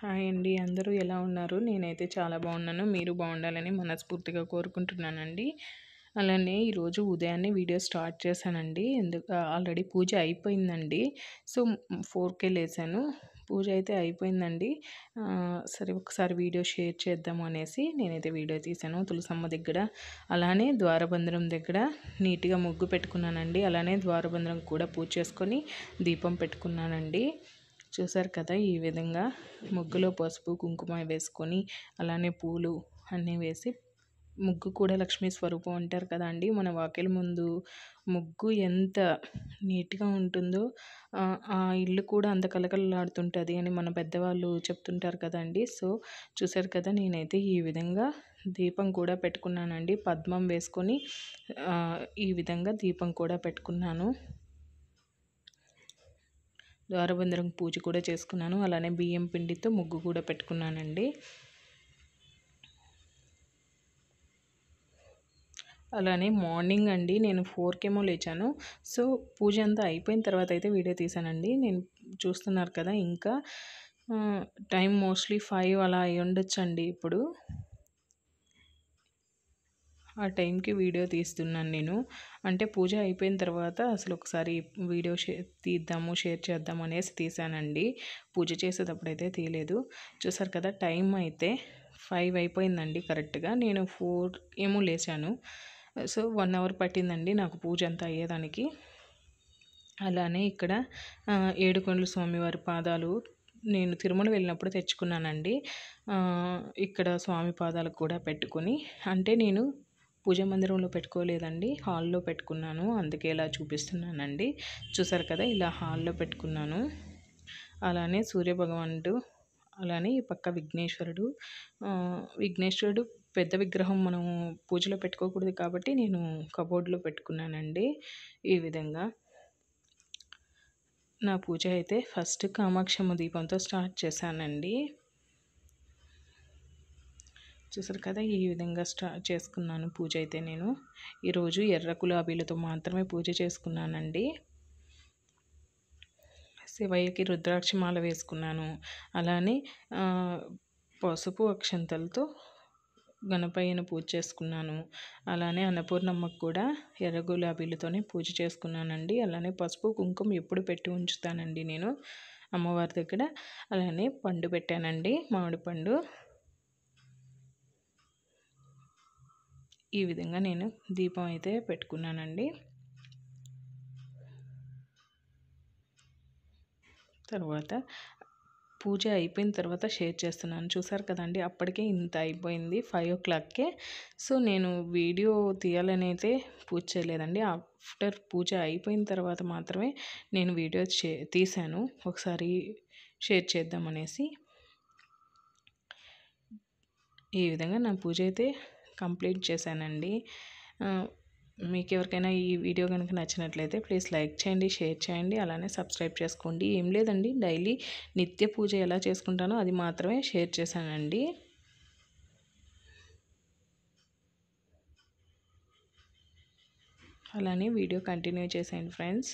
hi అండి అందరూ ఎలా ఉన్నారు నేనైతే చాలా బాగున్నాను మీరు బాగుండాలని మనస్ఫూర్తిగా కోరుకుంటున్నానండి అలానే ఈరోజు ఉదయాన్నే వీడియో స్టార్ట్ చేశానండి ఎందుకు ఆల్రెడీ పూజ అయిపోయిందండి సో ఫోర్కే లేసాను పూజ అయితే అయిపోయిందండి సరే ఒకసారి వీడియో షేర్ చేద్దాము అనేసి నేనైతే వీడియో తీశాను తులసమ్మ దగ్గర అలానే ద్వారబంధనం దగ్గర నీట్గా ముగ్గు పెట్టుకున్నానండి అలానే ద్వారబంధనం కూడా పూజ చేసుకొని దీపం పెట్టుకున్నానండి చూసారు కదా ఈ విధంగా ముగ్గులో పసుపు కుంకుమ వేసుకొని అలానే పూలు అన్నీ వేసి ముగ్గు కూడా లక్ష్మీ స్వరూపం అంటారు కదా అండి మన వాకిలి ముందు ముగ్గు ఎంత నీట్గా ఉంటుందో ఆ ఇల్లు కూడా అంత కలకలలాడుతుంటుంది అని మన పెద్దవాళ్ళు చెప్తుంటారు కదండి సో చూసారు కదా నేనైతే ఈ విధంగా దీపం కూడా పెట్టుకున్నానండి పద్మం వేసుకొని ఈ విధంగా దీపం కూడా పెట్టుకున్నాను ద్వారబంధరం పూజ కూడా చేసుకున్నాను అలానే బియ్యం పిండితో ముగ్గు కూడా పెట్టుకున్నానండి అలానే మార్నింగ్ అండి నేను ఫోర్కేమో లేచాను సో పూజ అంతా అయిపోయిన తర్వాత అయితే వీడియో తీసానండి నేను చూస్తున్నారు కదా ఇంకా టైం మోస్ట్లీ ఫైవ్ అలా అయ్యి ఉండొచ్చండి ఇప్పుడు ఆ టైంకి వీడియో తీస్తున్నాను నేను అంటే పూజ అయిపోయిన తర్వాత అసలు ఒకసారి వీడియో తీద్దాము షేర్ చేద్దాము అనేసి తీసానండి పూజ చేసేటప్పుడైతే తీయలేదు చూసారు కదా టైం అయితే ఫైవ్ అయిపోయిందండి కరెక్ట్గా నేను ఫోర్ ఏమో లేచాను సో వన్ అవర్ పట్టిందండి నాకు పూజ అంతా అయ్యేదానికి అలానే ఇక్కడ ఏడుకొండల స్వామివారి పాదాలు నేను తిరుమల వెళ్ళినప్పుడు తెచ్చుకున్నానండి ఇక్కడ స్వామి పాదాలకు కూడా పెట్టుకుని అంటే నేను పూజ మందిరంలో పెట్టుకోలేదండి హాల్లో పెట్టుకున్నాను అందుకే ఇలా చూపిస్తున్నానండి చూసారు కదా ఇలా హాల్లో పెట్టుకున్నాను అలానే సూర్యభగవానుడు అలానే ఈ పక్క విఘ్నేశ్వరుడు విఘ్నేశ్వరుడు పెద్ద విగ్రహం మనం పూజలో పెట్టుకోకూడదు కాబట్టి నేను కబోర్డ్లో పెట్టుకున్నానండి ఈ విధంగా నా పూజ అయితే ఫస్ట్ కామాక్షమ్మ దీపంతో స్టార్ట్ చేశానండి చూసారు కదా ఈ విధంగా స్టా చేసుకున్నాను పూజ అయితే నేను ఈరోజు ఎర్ర గులాబీలతో మాత్రమే పూజ చేసుకున్నానండి శివయ్యకి రుద్రాక్ష మాల వేసుకున్నాను అలానే పసుపు అక్షంతలతో గణపయ్యను పూజ చేసుకున్నాను అలానే అన్నపూర్ణమ్మకు కూడా ఎర్ర గులాబీలతోనే పూజ చేసుకున్నానండి అలానే పసుపు కుంకుమ ఎప్పుడు పెట్టి ఉంచుతానండి నేను అమ్మవారి దగ్గర అలానే పండు పెట్టానండి మామిడి పండు ఈ విధంగా నేను దీపం అయితే పెట్టుకున్నానండి తర్వాత పూజ అయిపోయిన తర్వాత షేర్ చేస్తున్నాను చూసారు కదండి అప్పటికే ఇంత అయిపోయింది ఫైవ్ ఓ క్లాక్కే సో నేను వీడియో తీయాలని అయితే పూజ చేయలేదండి ఆఫ్టర్ పూజ అయిపోయిన తర్వాత మాత్రమే నేను వీడియో తీశాను ఒకసారి షేర్ చేద్దామనేసి ఈ విధంగా నా పూజ అయితే కంప్లీట్ చేశానండి మీకు ఎవరికైనా ఈ వీడియో కనుక నచ్చినట్లయితే ప్లీజ్ లైక్ చేయండి షేర్ చేయండి అలానే సబ్స్క్రైబ్ చేసుకోండి ఏం లేదండి డైలీ నిత్య పూజ ఎలా చేసుకుంటానో అది మాత్రమే షేర్ చేశానండి అలానే వీడియో కంటిన్యూ చేసేయండి ఫ్రెండ్స్